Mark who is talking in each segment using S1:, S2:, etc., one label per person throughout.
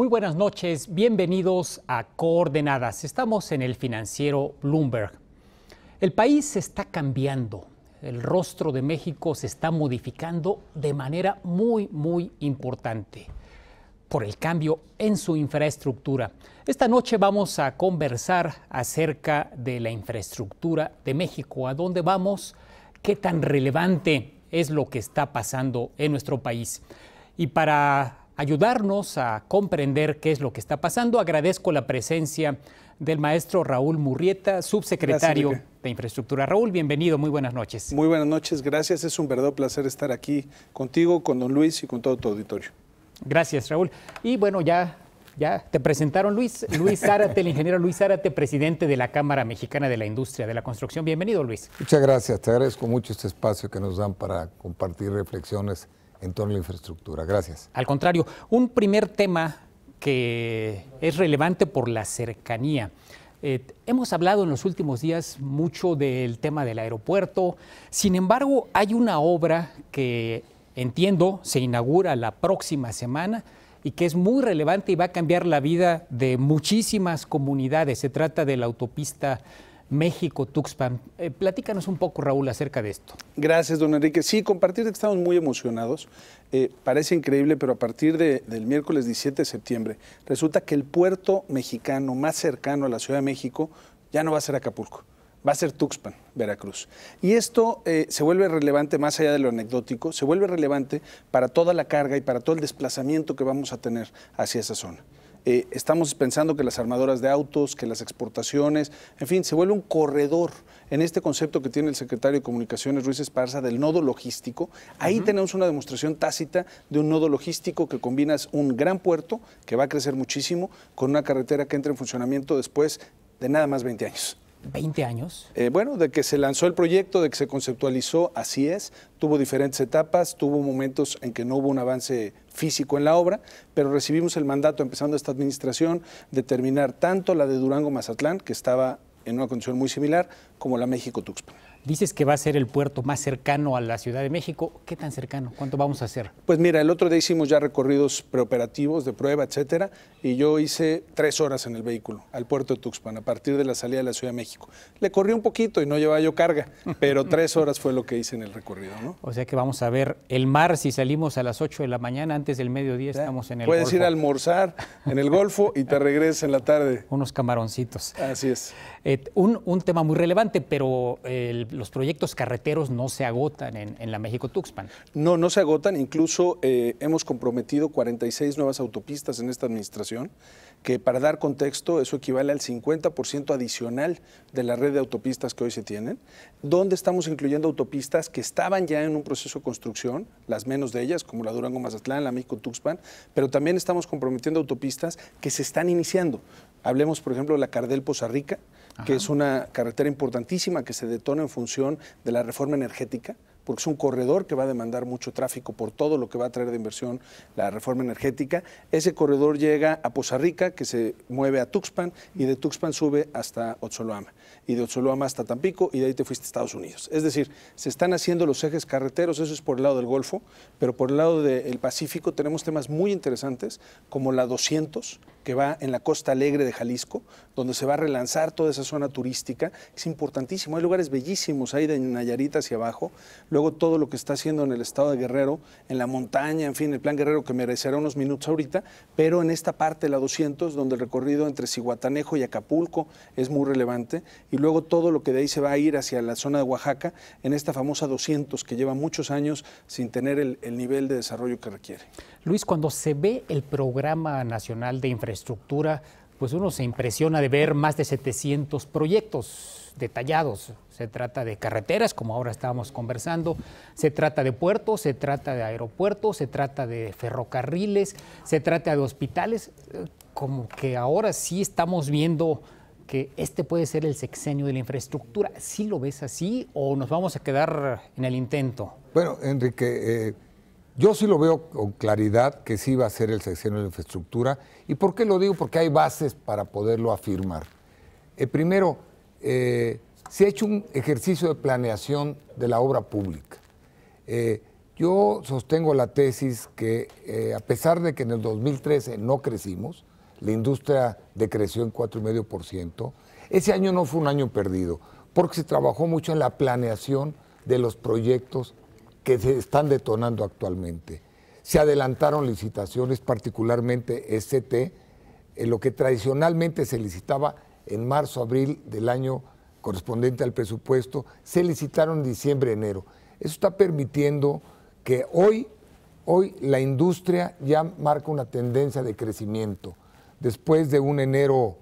S1: Muy buenas noches, bienvenidos a Coordenadas. Estamos en el financiero Bloomberg. El país se está cambiando, el rostro de México se está modificando de manera muy, muy importante por el cambio en su infraestructura. Esta noche vamos a conversar acerca de la infraestructura de México, a dónde vamos, qué tan relevante es lo que está pasando en nuestro país. Y para ayudarnos a comprender qué es lo que está pasando. Agradezco la presencia del maestro Raúl Murrieta, subsecretario de Infraestructura. Raúl, bienvenido, muy buenas noches.
S2: Muy buenas noches, gracias. Es un verdadero placer estar aquí contigo, con don Luis y con todo tu auditorio.
S1: Gracias, Raúl. Y bueno, ya ya te presentaron Luis, Luis Zárate, el ingeniero Luis Zárate, presidente de la Cámara Mexicana de la Industria de la Construcción. Bienvenido, Luis.
S3: Muchas gracias, te agradezco mucho este espacio que nos dan para compartir reflexiones en torno a la infraestructura. Gracias.
S1: Al contrario, un primer tema que es relevante por la cercanía. Eh, hemos hablado en los últimos días mucho del tema del aeropuerto, sin embargo hay una obra que entiendo se inaugura la próxima semana y que es muy relevante y va a cambiar la vida de muchísimas comunidades. Se trata de la autopista México-Tuxpan. Eh, platícanos un poco, Raúl, acerca de esto.
S2: Gracias, don Enrique. Sí, compartir que estamos muy emocionados. Eh, parece increíble, pero a partir del miércoles 17 de septiembre, resulta que el puerto mexicano más cercano a la Ciudad de México ya no va a ser Acapulco va a ser Tuxpan, Veracruz. Y esto eh, se vuelve relevante más allá de lo anecdótico, se vuelve relevante para toda la carga y para todo el desplazamiento que vamos a tener hacia esa zona. Eh, estamos pensando que las armadoras de autos, que las exportaciones, en fin, se vuelve un corredor. En este concepto que tiene el secretario de Comunicaciones, Ruiz Esparza, del nodo logístico, ahí tenemos una demostración tácita de un nodo logístico que combinas un gran puerto, que va a crecer muchísimo, con una carretera que entra en funcionamiento después de nada más 20 años.
S1: 20 años.
S2: Eh, bueno, de que se lanzó el proyecto, de que se conceptualizó, así es. Tuvo diferentes etapas, tuvo momentos en que no hubo un avance físico en la obra, pero recibimos el mandato, empezando esta administración, de terminar tanto la de Durango-Mazatlán, que estaba en una condición muy similar como la México-Tuxpan.
S1: Dices que va a ser el puerto más cercano a la Ciudad de México. ¿Qué tan cercano? ¿Cuánto vamos a hacer?
S2: Pues mira, el otro día hicimos ya recorridos preoperativos de prueba, etcétera, y yo hice tres horas en el vehículo al puerto de Tuxpan a partir de la salida de la Ciudad de México. Le corrí un poquito y no llevaba yo carga, pero tres horas fue lo que hice en el recorrido, ¿no?
S1: O sea que vamos a ver el mar si salimos a las 8 de la mañana, antes del mediodía estamos en el Puedes ir a
S2: almorzar en el Golfo y te regresas en la tarde. Unos camaroncitos.
S1: Así es. Eh, un, tema muy relevante, pero eh, los proyectos carreteros no se agotan en, la México-Tuxpan.
S2: No, no se agotan. Incluso eh, hemos comprometido 46 nuevas autopistas en esta administración, que para dar contexto, eso equivale al 50% adicional de la red de autopistas que hoy se tienen, donde estamos incluyendo autopistas que estaban ya en un proceso de construcción, las menos de ellas, como la Durango-Mazatlán, la México-Tuxpan, pero también estamos comprometiendo autopistas que se están iniciando. Hablemos, por ejemplo, de la Cardel-Poza Rica, que es una carretera importantísima que se detona en función de la reforma energética porque es un corredor que va a demandar mucho tráfico por todo lo que va a traer de inversión la reforma energética. Ese corredor llega a Poza Rica, que se mueve a Tuxpan, y de Tuxpan sube hasta Otsoloama, y de Otsoloama hasta Tampico, y de ahí te fuiste a Estados Unidos. Es decir, se están haciendo los ejes carreteros, eso es por el lado del Golfo, pero por el lado del Pacífico tenemos temas muy interesantes, como la 200, que va en la Costa Alegre de Jalisco, donde se va a relanzar toda esa zona turística. Es importantísimo, hay lugares bellísimos ahí de Nayarit hacia abajo. Luego todo lo que está haciendo en el estado de Guerrero, en la montaña, en fin, el plan Guerrero que merecerá unos minutos ahorita, pero en esta parte, de la 200, donde el recorrido entre Cihuatanejo y Acapulco es muy relevante. Y luego todo lo que de ahí se va a ir hacia la zona de Oaxaca, en esta famosa 200 que lleva muchos años sin tener el, el nivel de desarrollo que requiere.
S1: Luis, cuando se ve el Programa Nacional de Infraestructura, pues uno se impresiona de ver más de 700 proyectos detallados. Se trata de carreteras, como ahora estábamos conversando, se trata de puertos, se trata de aeropuertos, se trata de ferrocarriles, se trata de hospitales, como que ahora sí estamos viendo que este puede ser el sexenio de la infraestructura. ¿Sí lo ves así o nos vamos a quedar en el intento?
S3: Bueno, Enrique, eh, yo sí lo veo con claridad que sí va a ser el sexenio de infraestructura. ¿Y por qué lo digo? Porque hay bases para poderlo afirmar. Eh, primero, eh, se ha hecho un ejercicio de planeación de la obra pública. Eh, yo sostengo la tesis que a pesar de que en el 2013 no crecimos, la industria decreció en 4,5%, ese año no fue un año perdido, porque se trabajó mucho en la planeación de los proyectos que se están detonando actualmente. Se adelantaron licitaciones, particularmente ST, en lo que tradicionalmente se licitaba en marzo, abril del año correspondiente al presupuesto, se licitaron en diciembre, enero. Eso está permitiendo que hoy, hoy la industria ya marca una tendencia de crecimiento. Después de un enero,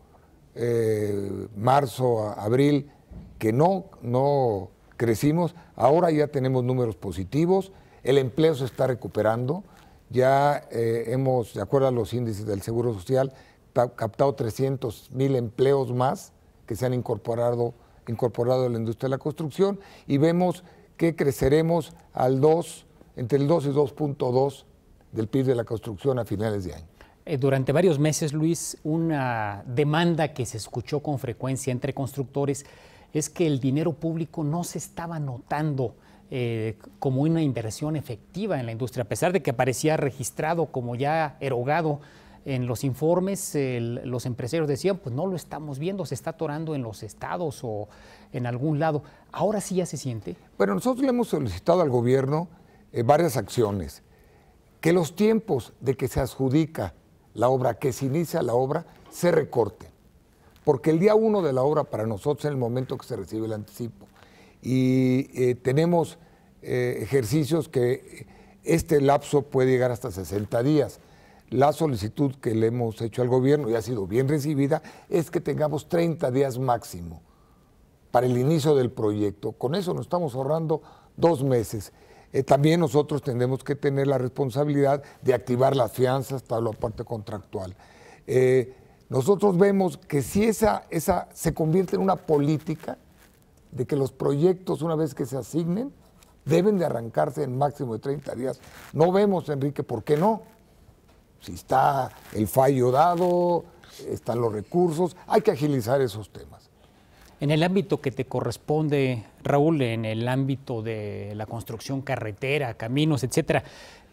S3: eh, marzo, abril, que no, no crecimos, ahora ya tenemos números positivos, el empleo se está recuperando, ya eh, hemos, de acuerdo a los índices del Seguro Social, captado 300 mil empleos más que se han incorporado, incorporado a la industria de la construcción y vemos que creceremos al 2, entre el 2 y 2.2 del PIB de la construcción a finales de año.
S1: Eh, durante varios meses, Luis, una demanda que se escuchó con frecuencia entre constructores es que el dinero público no se estaba notando eh, como una inversión efectiva en la industria, a pesar de que aparecía registrado como ya erogado en los informes los empresarios decían, pues no lo estamos viendo, se está atorando en los estados o en algún lado. Ahora sí ya se siente.
S3: Bueno, nosotros le hemos solicitado al gobierno eh, varias acciones. Que los tiempos de que se adjudica la obra, que se inicia la obra, se recorte porque el día uno de la obra para nosotros es el momento que se recibe el anticipo. Y eh, tenemos eh, ejercicios que este lapso puede llegar hasta 60 días. La solicitud que le hemos hecho al gobierno y ha sido bien recibida es que tengamos 30 días máximo para el inicio del proyecto. Con eso nos estamos ahorrando dos meses. Eh, también nosotros tenemos que tener la responsabilidad de activar las fianzas, tal la parte contractual. Nosotros vemos que si esa, esa se convierte en una política de que los proyectos, una vez que se asignen, deben de arrancarse en máximo de 30 días. No vemos, Enrique, ¿por qué no? Si está el fallo dado, están los recursos, hay que agilizar esos
S1: temas. En el ámbito que te corresponde, Raúl, en el ámbito de la construcción carretera, caminos, etcétera,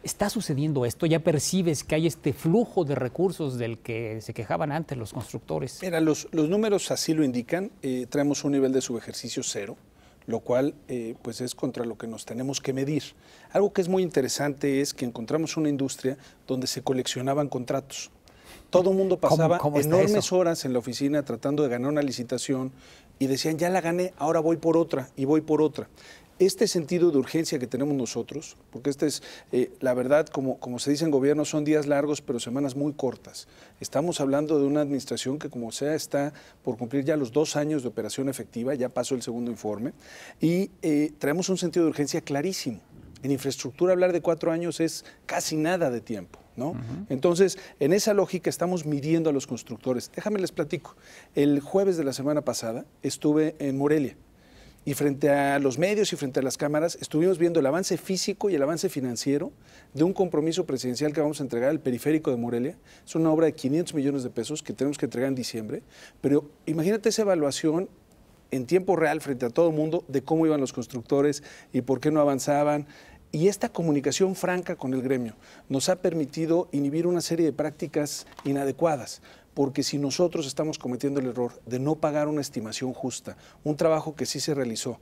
S1: ¿Está sucediendo esto? ¿Ya percibes que hay este flujo de recursos del que se quejaban antes los constructores?
S2: Mira, los, números así lo indican. Eh, traemos un nivel de subejercicio cero, lo cual eh, pues es contra lo que nos tenemos que medir. Algo que es muy interesante es que encontramos una industria donde se coleccionaban contratos. Todo el mundo pasaba enormes horas en la oficina tratando de ganar una licitación y decían, ya la gané, ahora voy por otra y voy por otra este sentido de urgencia que tenemos nosotros, porque esta es, eh, la verdad, como, como se dice en gobierno, son días largos pero semanas muy cortas. Estamos hablando de una administración que, como sea, está por cumplir ya los dos años de operación efectiva, ya pasó el segundo informe, y eh, traemos un sentido de urgencia clarísimo. En infraestructura hablar de cuatro años es casi nada de tiempo. ¿No? Entonces, en esa lógica estamos midiendo a los constructores. Déjame les platico. El jueves de la semana pasada estuve en Morelia y frente a los medios y frente a las cámaras estuvimos viendo el avance físico y el avance financiero de un compromiso presidencial que vamos a entregar al periférico de Morelia. Es una obra de 500 millones de pesos que tenemos que entregar en diciembre. Pero imagínate esa evaluación en tiempo real frente a todo el mundo de cómo iban los constructores y por qué no avanzaban. Y esta comunicación franca con el gremio nos ha permitido inhibir una serie de prácticas inadecuadas porque si nosotros estamos cometiendo el error de no pagar una estimación justa, un trabajo que sí se realizó,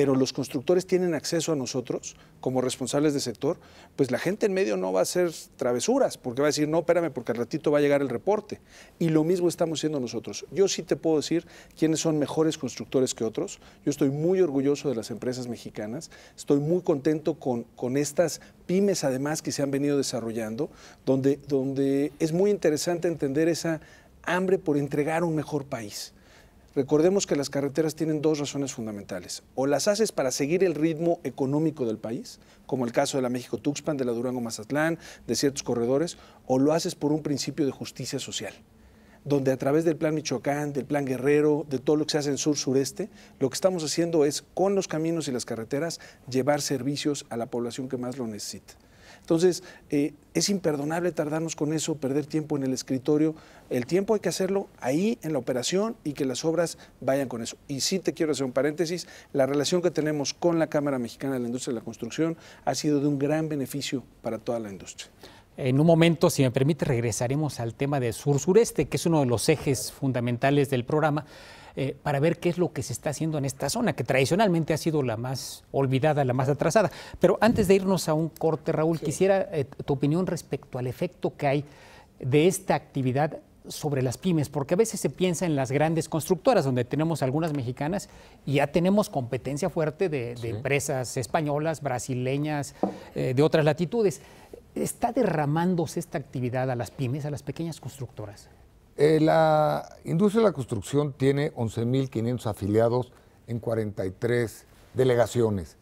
S2: pero los constructores tienen acceso a nosotros como responsables de sector, pues la gente en medio no va a hacer travesuras, porque va a decir, no, espérame, porque al ratito va a llegar el reporte. Y lo mismo estamos haciendo nosotros. Yo sí te puedo decir quiénes son mejores constructores que otros. Yo estoy muy orgulloso de las empresas mexicanas, estoy muy contento con, estas pymes además que se han venido desarrollando, donde, donde es muy interesante entender esa hambre por entregar un mejor país. Recordemos que las carreteras tienen dos razones fundamentales. O las haces para seguir el ritmo económico del país, como el caso de la México-Tuxpan, de la Durango-Mazatlán, de ciertos corredores, o lo haces por un principio de justicia social, donde a través del Plan Michoacán, del Plan Guerrero, de todo lo que se hace en sur-sureste, lo que estamos haciendo es, con los caminos y las carreteras, llevar servicios a la población que más lo necesita. Entonces, eh, es imperdonable tardarnos con eso, perder tiempo en el escritorio. El tiempo hay que hacerlo ahí, en la operación, y que las obras vayan con eso. Y sí te quiero hacer un paréntesis, la relación que tenemos con la Cámara Mexicana de la Industria de la Construcción ha sido de un gran beneficio para toda la industria.
S1: En un momento, si me permite, regresaremos al tema de sur-sureste, que es uno de los ejes fundamentales del programa, eh, para ver qué es lo que se está haciendo en esta zona, que tradicionalmente ha sido la más olvidada, la más atrasada. Pero antes de irnos a un corte, Raúl, quisiera eh, tu opinión respecto al efecto que hay de esta actividad sobre las pymes, porque a veces se piensa en las grandes constructoras, donde tenemos algunas mexicanas y ya tenemos competencia fuerte de, empresas españolas, brasileñas, eh, de otras latitudes. ¿Está derramándose esta actividad a las pymes, a las pequeñas constructoras?
S3: Eh, la industria de la construcción tiene 11.500 afiliados en 43 delegaciones.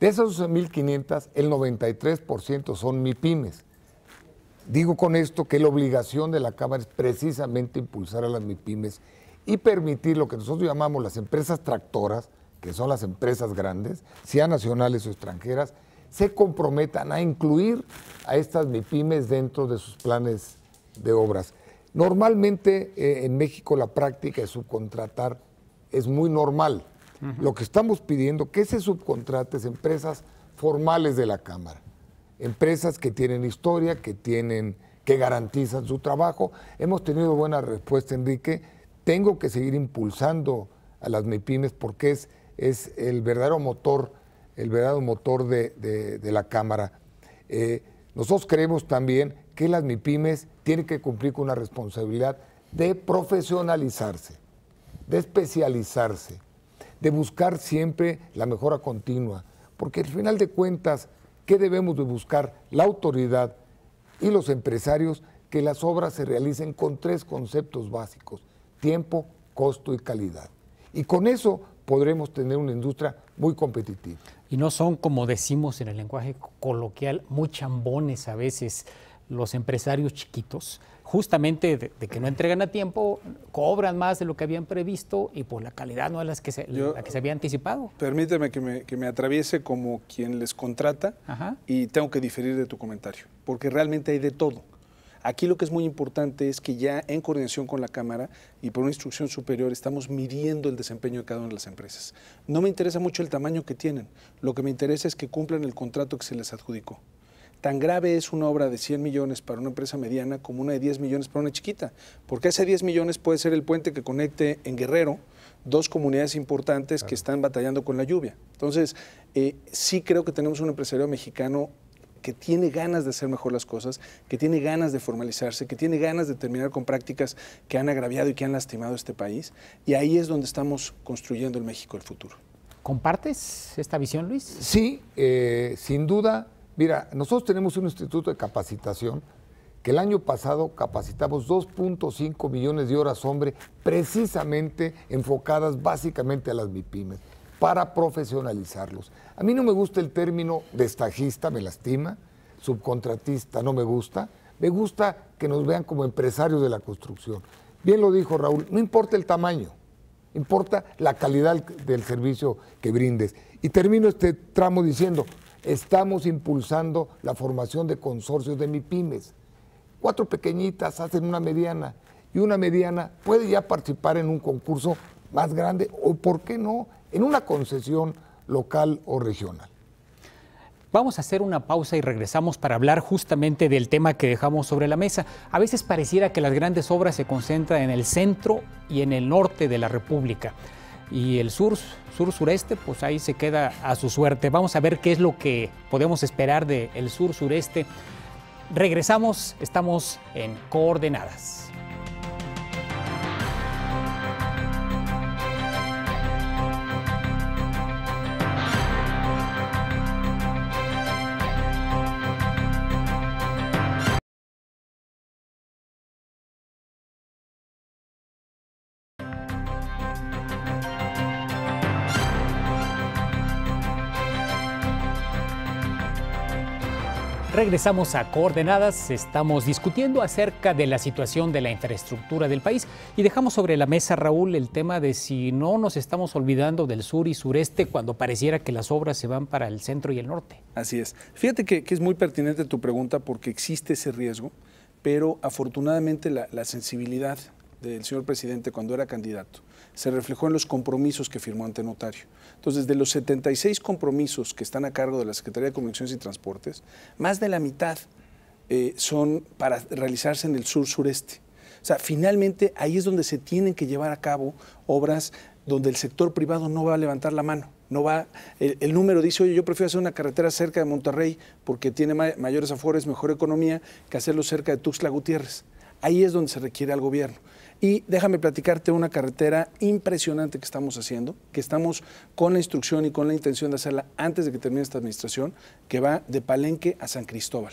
S3: De esas 11.500, el 93% son MIPymes. Digo con esto que la obligación de la Cámara es precisamente impulsar a las MIPymes y permitir lo que nosotros llamamos las empresas tractoras, que son las empresas grandes, sean nacionales o extranjeras, se comprometan a incluir a estas MIPIMES dentro de sus planes de obras. Normalmente eh, en México la práctica de subcontratar es muy normal. Lo que estamos pidiendo que se subcontrate es empresas formales de la Cámara, empresas que tienen historia, que tienen que garantizan su trabajo. Hemos tenido buena respuesta, Enrique. Tengo que seguir impulsando a las MIPIMES porque es, es el verdadero motor el verdadero motor de, la Cámara. Eh, nosotros creemos también que las MIPIMES tienen que cumplir con una responsabilidad de profesionalizarse, de especializarse, de buscar siempre la mejora continua, porque al final de cuentas, ¿qué debemos de buscar? La autoridad y los empresarios que las obras se realicen con tres conceptos básicos, tiempo, costo y
S1: calidad. Y con eso podremos tener una industria muy competitiva. Y no son, como decimos en el lenguaje coloquial, muy chambones a veces los empresarios chiquitos, justamente de, que no entregan a tiempo, cobran más de lo que habían previsto y por pues, la calidad no es las que la que se había anticipado.
S2: Permíteme que me, atraviese como quien les contrata y tengo que diferir de tu comentario, porque realmente hay de todo. Aquí lo que es muy importante es que ya en coordinación con la Cámara y por una instrucción superior estamos midiendo el desempeño de cada una de las empresas. No me interesa mucho el tamaño que tienen, lo que me interesa es que cumplan el contrato que se les adjudicó. Tan grave es una obra de 100 millones para una empresa mediana como una de 10 millones para una chiquita, porque ese 10 millones puede ser el puente que conecte en Guerrero dos comunidades importantes que están batallando con la lluvia. Entonces, eh, sí creo que tenemos un empresario mexicano que tiene ganas de hacer mejor las cosas, que tiene ganas de formalizarse, que tiene ganas de terminar con prácticas que han agraviado y que han lastimado este país. Y ahí es donde estamos construyendo el México del futuro.
S1: ¿Compartes esta visión, Luis? Sí,
S3: eh, sin duda. Mira, nosotros tenemos un instituto de capacitación que el año pasado capacitamos 2.5 millones de horas hombre, precisamente enfocadas básicamente a las MIPIMES, para profesionalizarlos. A mí no me gusta el término destajista, me lastima, subcontratista, no me gusta. Me gusta que nos vean como empresarios de la construcción. Bien lo dijo Raúl, no importa el tamaño, importa la calidad del servicio que brindes. Y termino este tramo diciendo, estamos impulsando la formación de consorcios de MIPIMES. Cuatro pequeñitas hacen una mediana y una mediana puede ya participar en un concurso más grande o, ¿por qué no?, en una concesión local o regional.
S1: Vamos a hacer una pausa y regresamos para hablar justamente del tema que dejamos sobre la mesa. A veces pareciera que las grandes obras se concentran en el centro y en el norte de la República. Y el sur, sur-sureste, pues ahí se queda a su suerte. Vamos a ver qué es lo que podemos esperar del sur-sureste. Regresamos, estamos en coordenadas. Regresamos a Coordenadas, estamos discutiendo acerca de la situación de la infraestructura del país y dejamos sobre la mesa, Raúl, el tema de si no nos estamos olvidando del sur y sureste cuando pareciera que las obras se van para el centro
S2: y el norte. Así es. Fíjate que, es muy pertinente tu pregunta porque existe ese riesgo, pero afortunadamente la sensibilidad del señor presidente cuando era candidato se reflejó en los compromisos que firmó ante notario. Entonces, de los 76 compromisos que están a cargo de la Secretaría de Comunicaciones y Transportes, más de la mitad eh, son para realizarse en el sur-sureste. O sea, finalmente ahí es donde se tienen que llevar a cabo obras donde el sector privado no va a levantar la mano. No va, el, número dice, oye, yo prefiero hacer una carretera cerca de Monterrey porque tiene mayores afores, mejor economía, que hacerlo cerca de Tuxtla Gutiérrez. Ahí es donde se requiere al gobierno. Y déjame platicarte una carretera impresionante que estamos haciendo, que estamos con la instrucción y con la intención de hacerla antes de que termine esta administración, que va de Palenque a San Cristóbal.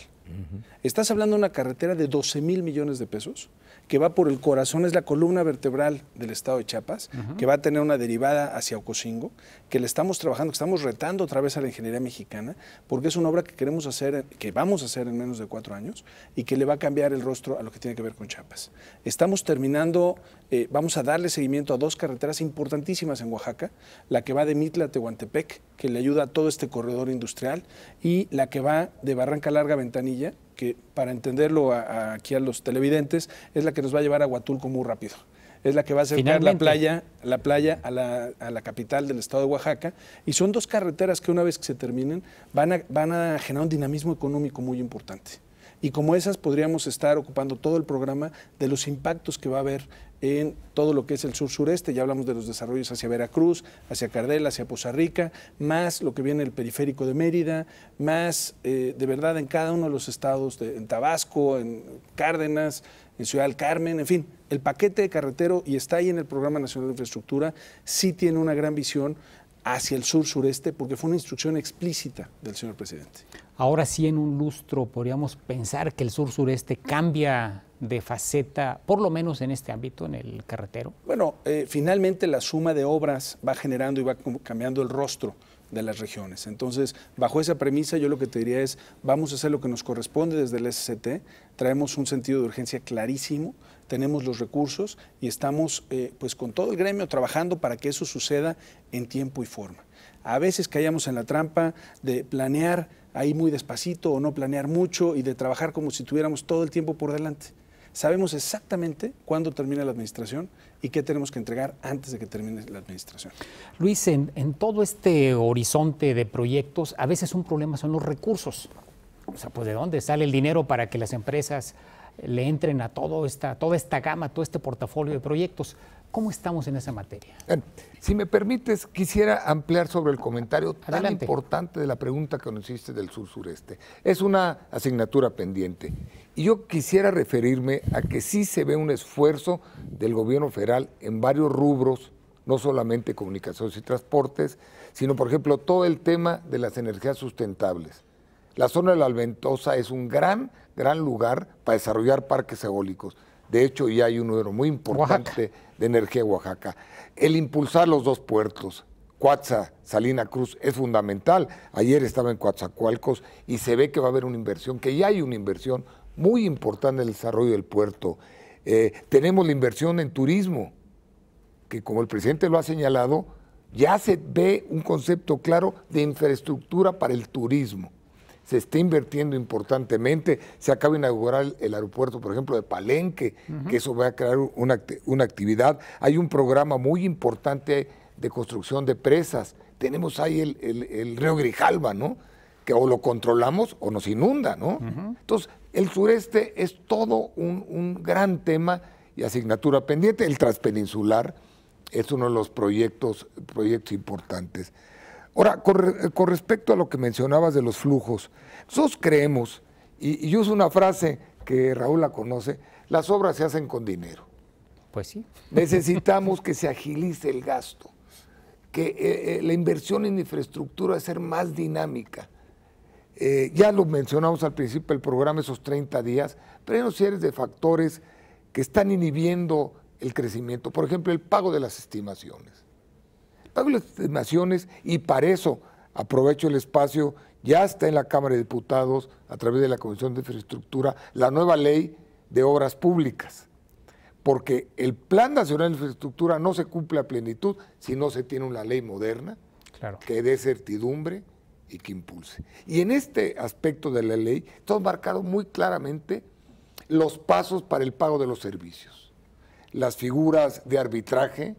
S2: Estás hablando de una carretera de 12 mil millones de pesos que va por el corazón, es la columna vertebral del estado de Chiapas, que va a tener una derivada hacia Ocosingo, que le estamos trabajando, que estamos retando otra vez a la ingeniería mexicana, porque es una obra que queremos hacer, que vamos a hacer en menos de cuatro años y que le va a cambiar el rostro a lo que tiene que ver con Chiapas. Estamos terminando, eh, vamos a darle seguimiento a dos carreteras importantísimas en Oaxaca, la que va de Mitla a Tehuantepec, que le ayuda a todo este corredor industrial, y la que va de Barranca Larga a Ventanilla, que para entenderlo aquí a los televidentes, es la que nos va a llevar a Huatulco muy rápido. Es la que va a acercar la playa, la playa a la, a la, capital del estado de Oaxaca. Y son dos carreteras que una vez que se terminen van van a generar un dinamismo económico muy importante y como esas podríamos estar ocupando todo el programa de los impactos que va a haber en todo lo que es el sur-sureste, ya hablamos de los desarrollos hacia Veracruz, hacia Cardel, hacia Poza Rica, más lo que viene el periférico de Mérida, más eh, de verdad en cada uno de los estados, en Tabasco, en Cárdenas, en Ciudad del Carmen, en fin, el paquete de carretero y está ahí en el Programa Nacional de Infraestructura, sí tiene una gran visión hacia el sur-sureste porque fue una instrucción explícita del señor presidente.
S1: Ahora sí, en un lustro podríamos pensar que el sur-sureste cambia de faceta, por lo menos en este ámbito, en el carretero.
S2: Bueno, eh, finalmente la suma de obras va generando y va cambiando el rostro de las regiones. Entonces, bajo esa premisa, yo lo que te diría es, vamos a hacer lo que nos corresponde desde el SCT, traemos un sentido de urgencia clarísimo, tenemos los recursos y estamos eh, pues con todo el gremio trabajando para que eso suceda en tiempo y forma. A veces caíamos en la trampa de planear ahí muy despacito o no planear mucho y de trabajar como si tuviéramos todo el tiempo por delante. Sabemos exactamente cuándo termina la administración y qué tenemos que entregar antes de que termine la administración.
S1: Luis, en, todo este horizonte de proyectos, a veces un problema son los recursos. O sea, pues de dónde sale el dinero para que las empresas le entren a todo esta, toda esta gama, todo este portafolio de proyectos. ¿Cómo estamos en esa materia? si me
S3: permites, quisiera ampliar sobre el
S1: comentario tan importante de la pregunta
S3: que nos hiciste del sur-sureste. Es una asignatura pendiente. Y yo quisiera referirme a que sí se ve un esfuerzo del gobierno federal en varios rubros, no solamente comunicaciones y transportes, sino, por ejemplo, todo el tema de las energías sustentables. La zona de la Alventosa es un gran, gran lugar para desarrollar parques eólicos. De hecho, ya hay un número muy importante de energía en Oaxaca. El impulsar los dos puertos, Cuatza, Salina Cruz, es fundamental. Ayer estaba en Coatzacoalcos y se ve que va a haber una inversión, que ya hay una inversión muy importante en el desarrollo del puerto. Eh, tenemos la inversión en turismo, que como el presidente lo ha señalado, ya se ve un concepto claro de infraestructura para el turismo se está invirtiendo importantemente. Se acaba de inaugurar el, aeropuerto, por ejemplo, de Palenque, que eso va a crear una, actividad. Hay un programa muy importante de construcción de presas. Tenemos ahí el, río Grijalba, ¿no? Que o lo controlamos o nos inunda, ¿no? Entonces, el sureste es todo un, gran tema y asignatura pendiente. El transpeninsular es uno de los proyectos, proyectos importantes. Ahora, con, respecto a lo que mencionabas de los flujos, nosotros creemos, y, yo uso una frase que Raúl la conoce, las obras se hacen con dinero. Pues sí. Necesitamos que se agilice el gasto, que eh, eh, la inversión en infraestructura sea más dinámica. Eh, ya lo mencionamos al principio del programa, esos 30 días, pero hay una serie de factores que están inhibiendo el crecimiento. Por ejemplo, el pago de las estimaciones y para eso aprovecho el espacio, ya está en la Cámara de Diputados a través de la Comisión de Infraestructura la nueva ley de obras públicas, porque el Plan Nacional de Infraestructura no se cumple a plenitud si no se tiene una ley moderna que dé certidumbre y que impulse. Y en este aspecto de la ley, está marcado muy claramente los pasos para el pago de los servicios, las figuras de arbitraje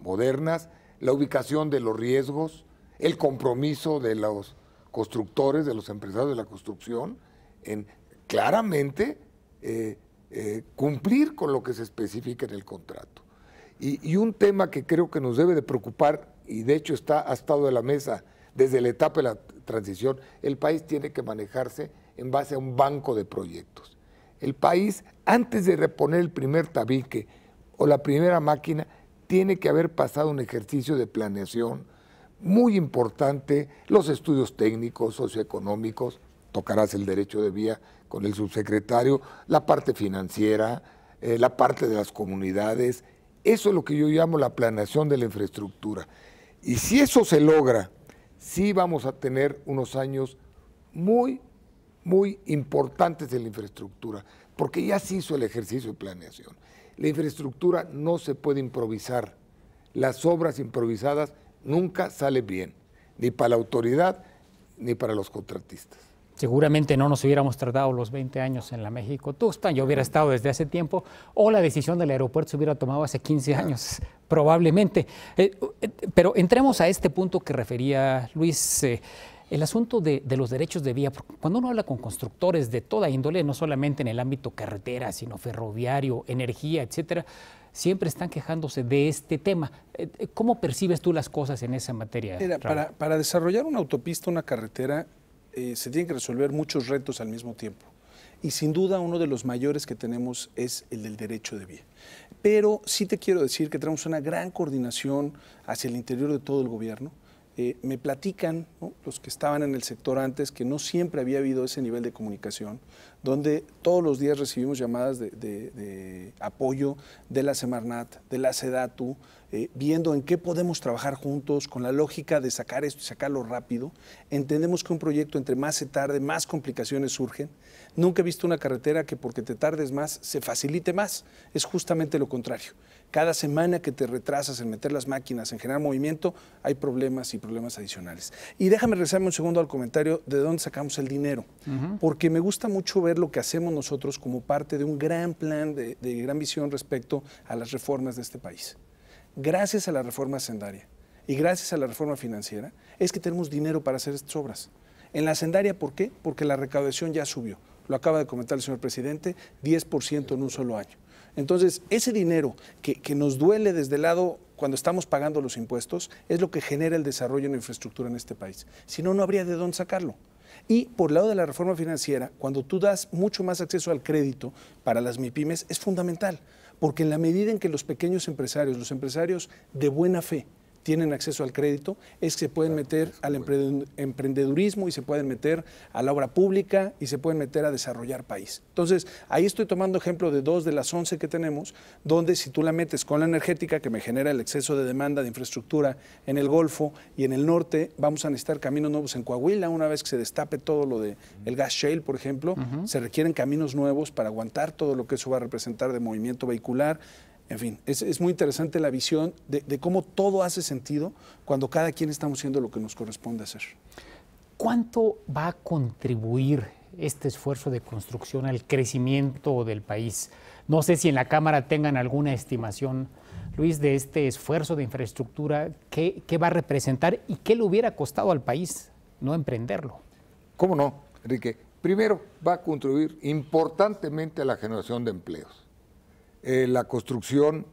S3: modernas, la ubicación de los riesgos, el compromiso de los constructores, de los empresarios de la construcción, en claramente eh, eh, cumplir con lo que se especifica en el contrato. Y, un tema que creo que nos debe de preocupar, y de hecho está ha estado de la mesa desde la etapa de la transición, el país tiene que manejarse en base a un banco de proyectos. El país, antes de reponer el primer tabique o la primera máquina, tiene que haber pasado un ejercicio de planeación muy importante, los estudios técnicos, socioeconómicos, tocarás el derecho de vía con el subsecretario, la parte financiera, eh, la parte de las comunidades, eso es lo que yo llamo la planeación de la infraestructura. Y si eso se logra, sí vamos a tener unos años muy, muy importantes en la infraestructura, porque ya se hizo el ejercicio de planeación. La infraestructura no se puede improvisar. Las obras improvisadas nunca salen bien, ni para la autoridad ni para
S1: los contratistas. Seguramente no nos hubiéramos tardado los 20 años en la México Tusta, yo hubiera estado desde hace tiempo, o la decisión del aeropuerto se hubiera tomado hace 15 años, probablemente. Eh, eh, pero entremos a este punto que refería Luis. Eh, el asunto de, los derechos de vía, cuando uno habla con constructores de toda índole, no solamente en el ámbito carretera, sino ferroviario, energía, etcétera, siempre están quejándose de este tema. Eh, eh, ¿Cómo percibes tú las cosas en esa materia?
S2: para, desarrollar una autopista, una carretera, eh, se tienen que resolver muchos retos al mismo tiempo. Y sin duda uno de los mayores que tenemos es el del derecho de vía. Pero sí te quiero decir que tenemos una gran coordinación hacia el interior de todo el gobierno eh, me platican los que estaban en el sector antes que no siempre había habido ese nivel de comunicación, donde todos los días recibimos llamadas de, apoyo de la Semarnat, de la Sedatu, eh, viendo en qué podemos trabajar juntos con la lógica de sacar esto y sacarlo rápido. Entendemos que un proyecto entre más se tarde, más complicaciones surgen. Nunca he visto una carretera que porque te tardes más se facilite más. Es justamente lo contrario. Cada semana que te retrasas en meter las máquinas, en generar movimiento, hay problemas y problemas adicionales. Y déjame regresarme un segundo al comentario de dónde sacamos el dinero, porque me gusta mucho ver lo que hacemos nosotros como parte de un gran plan, de, gran visión respecto a las reformas de este país. Gracias a la reforma hacendaria y gracias a la reforma financiera es que tenemos dinero para hacer estas obras. En la hacendaria, ¿por qué? Porque la recaudación ya subió. Lo acaba de comentar el señor presidente, 10% en un solo año. Entonces, ese dinero que, que, nos duele desde el lado cuando estamos pagando los impuestos es lo que genera el desarrollo en infraestructura en este país. Si no, no habría de dónde sacarlo. Y por el lado de la reforma financiera, cuando tú das mucho más acceso al crédito para las MIPIMES, es fundamental, porque en la medida en que los pequeños empresarios, los empresarios de buena fe, tienen acceso al crédito es que se pueden meter al emprendedurismo y se pueden meter a la obra pública y se pueden meter a desarrollar país. Entonces, ahí estoy tomando ejemplo de dos de las once que tenemos, donde si tú la metes con la energética, que me genera el exceso de demanda de infraestructura en el Golfo y en el norte, vamos a necesitar caminos nuevos en Coahuila, una vez que se destape todo lo del el gas shale, por ejemplo, se requieren caminos nuevos para aguantar todo lo que eso va a representar de movimiento vehicular. En fin, es, muy interesante la visión de, cómo todo hace sentido cuando cada quien estamos haciendo lo que nos corresponde hacer. ¿Cuánto
S1: va a contribuir este esfuerzo de construcción al crecimiento del país? No sé si en la Cámara tengan alguna estimación, Luis, de este esfuerzo de infraestructura, qué va a representar y qué le hubiera costado al país no emprenderlo. ¿Cómo no,
S3: Enrique? Primero, va a contribuir importantemente a la generación de empleos. Eh, la construcción.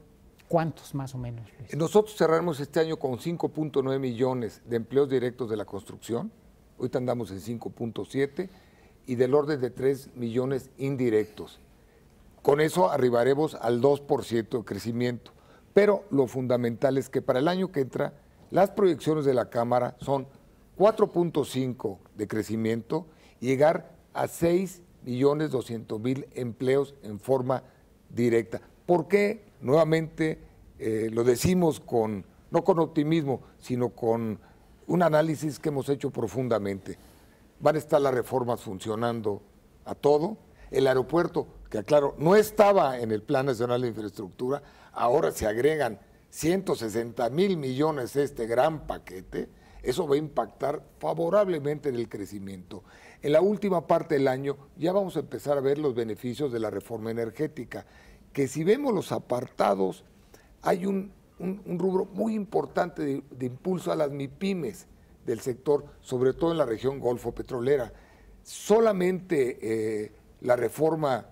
S1: ¿Cuántos más o menos?
S3: Nosotros cerramos este año con 5.9 millones de empleos directos de la construcción. Ahorita andamos en 5.7 y del orden de 3 millones indirectos. Con eso arribaremos al 2% de crecimiento. Pero lo fundamental es que para el año que entra, las proyecciones de la Cámara son 4.5 de crecimiento llegar a 6.200.000 millones empleos en forma directa. ¿Por qué? Nuevamente eh, lo decimos con, no con optimismo, sino con un análisis que hemos hecho profundamente. Van a estar las reformas funcionando a todo. El aeropuerto, que aclaro, no estaba en el Plan Nacional de Infraestructura, ahora se agregan 160 mil millones a este gran paquete, eso va a impactar favorablemente en el crecimiento. En la última parte del año ya vamos a empezar a ver los beneficios de la reforma energética, que si vemos los apartados, hay un, rubro muy importante de, impulso a las MIPIMES del sector, sobre todo en la región Golfo Petrolera. Solamente eh, la reforma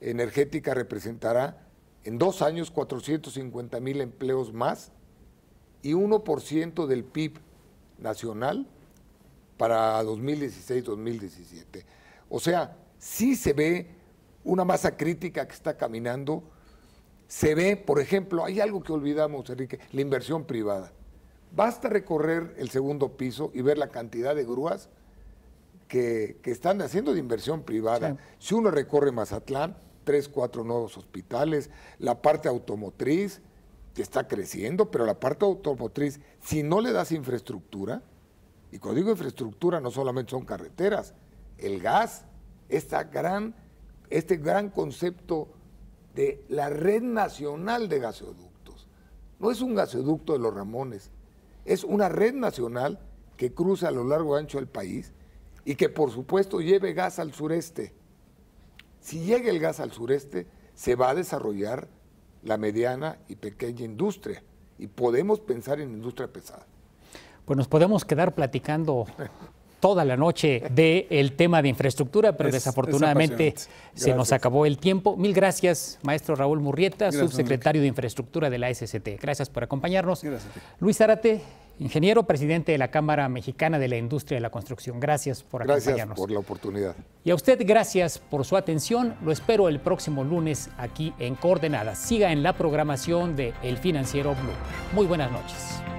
S3: energética representará en dos años 450 mil empleos más y 1% del PIB nacional para 2016-2017. O sea, sí se ve una masa crítica que está caminando. Se ve, por ejemplo, hay algo que olvidamos, Enrique, la inversión privada. Basta recorrer el segundo piso y ver la cantidad de grúas que, están haciendo de inversión privada. Si uno recorre Mazatlán, tres, cuatro nuevos hospitales, la parte automotriz, que está creciendo, pero la parte automotriz, si no le das infraestructura, y cuando digo infraestructura, no solamente son carreteras, el gas, gran, este gran concepto de la red nacional de gasoductos. No es un gasoducto de los Ramones, es una red nacional que cruza a lo largo ancho del país y que por supuesto lleve gas al sureste. Si llega el gas al sureste, se va a desarrollar la mediana y pequeña industria y podemos pensar en industria pesada.
S1: Pues nos podemos quedar platicando toda la noche del tema de infraestructura, pero desafortunadamente se nos acabó el tiempo. Mil gracias, maestro Raúl Murrieta, subsecretario de Infraestructura de la SST. Gracias por acompañarnos. Luis Zárate ingeniero, presidente de la Cámara Mexicana de la Industria de la Construcción. Gracias por acompañarnos. Gracias
S3: por la oportunidad.
S1: Y a usted, gracias por su atención. Lo espero el próximo lunes aquí en Coordenadas. Siga en la programación de El Financiero Blue. Muy buenas
S2: noches.